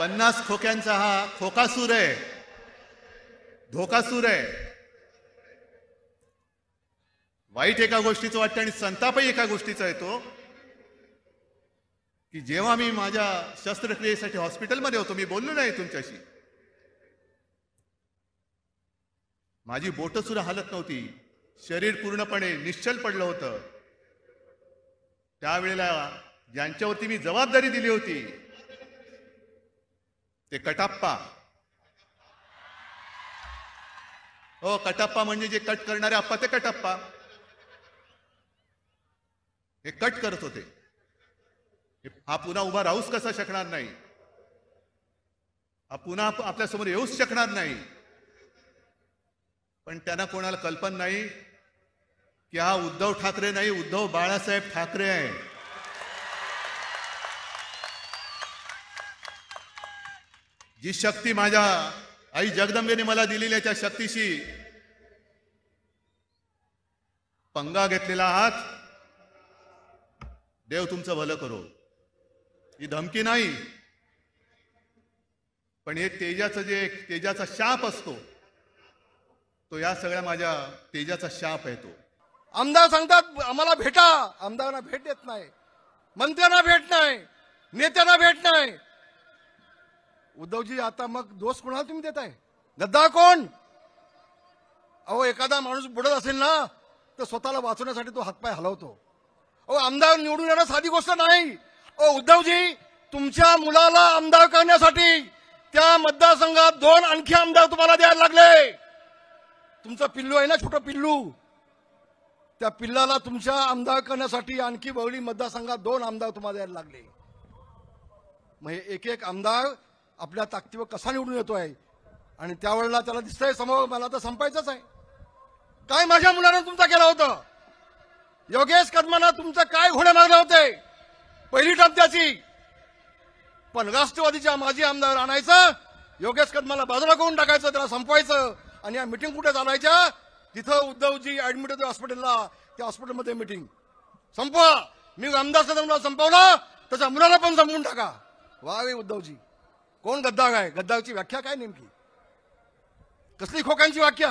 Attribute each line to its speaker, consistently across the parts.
Speaker 1: पन्नास खोक्यांचा हा खोकासूर आहे धोकासूर आहे वाईट एका गोष्टीचं वाटतं आणि संतापही एका गोष्टीचा येतो की जेव्हा मी माझ्या शस्त्रक्रियेसाठी हॉस्पिटलमध्ये होतो मी बोललो नाही तुमच्याशी माझी बोट सुद्धा हालत नव्हती शरीर पूर्णपणे निश्चल पडलं होतं त्यावेळेला ज्यांच्यावरती मी जबाबदारी दिली होती ते कटाप्पा हो कटाप्पा म्हणजे जे कट करणारे आप्पा ते कटाप्पा हे कट करत होते हा पुन्हा उभा राहूच कसा शकणार नाही हा पुन्हा आपल्या समोर येऊच शकणार नाही पण त्यांना कोणाला कल्पना नाही की हा उद्धव ठाकरे नाही उद्धव बाळासाहेब ठाकरे आहे जी शक्ती माझ्या आई जगदंबेने मला आहे त्या शक्तीशी पंगा घेतलेला आहात देव तुमचं भलं करो ही धमकी नाही पण हे तेजाचं जे तेजाचा शाप असतो तो या सगळ्या माझ्या तेजाचा शाप आहे तो
Speaker 2: आमदार सांगतात आम्हाला भेटा आमदारांना भेट देत नाही मंत्र्यांना भेट नाही नेत्यांना भेट नाही उद्धवजी आता मग दोष कोणाला तुम्ही देताय गद्दा कोण अहो एखादा माणूस बुडत असेल ना तर स्वतःला वाचवण्यासाठी तो हातपाय हलवतो अहो आमदार निवडून येणं साधी गोष्ट नाही ओ उद्धवजी तुमच्या मुलाला आमदार करण्यासाठी त्या मतदारसंघात दोन आणखी आमदार तुम्हाला द्यायला लागले तुमचं पिल्लू आहे ना छोट पिल्लू त्या पिल्लाला तुमच्या आमदार करण्यासाठी आणखी बवळी मतदारसंघात दोन आमदार तुम्हाला द्यायला लागले मग एक एक आमदार आपल्या ताकदीवर कसा निवडून येतो आहे आणि त्यावेळेला त्याला दिसतंय समोर मला तर संपायचंच आहे काय माझ्या मुलानं तुमचा केला होतं योगेश कदमानं तुमचं काय घोडे मागलं होते पहिली टप्प्याची पण राष्ट्रवादीच्या माजी आमदार आणायचं योगेश कदमाला बाजूला करून टाकायचं त्याला संपवायचं आणि या मिटिंग कुठे चालायच्या तिथं उद्धवजी ऍडमिट होते हॉस्पिटलला त्या हॉस्पिटलमध्ये मिटिंग संपवा मी आमदार सदनला संपवला त्याच्या मुलाला पण संपवून टाका वा उद्धवजी कोण गद्दाग आहे गद्दागची व्याख्या काय नेमकी कसली खोकांची व्याख्या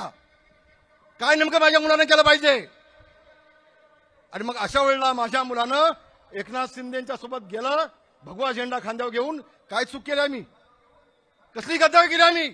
Speaker 2: काय नेमकं माझ्या मुलानं केलं पाहिजे आणि मग अशा वेळेला माझ्या मुलानं एकनाथ शिंदेच्या सोबत गेलं भगवा झेंडा खांद्यावर घेऊन काय चूक केलं आम्ही कसली गद्दार केली आम्ही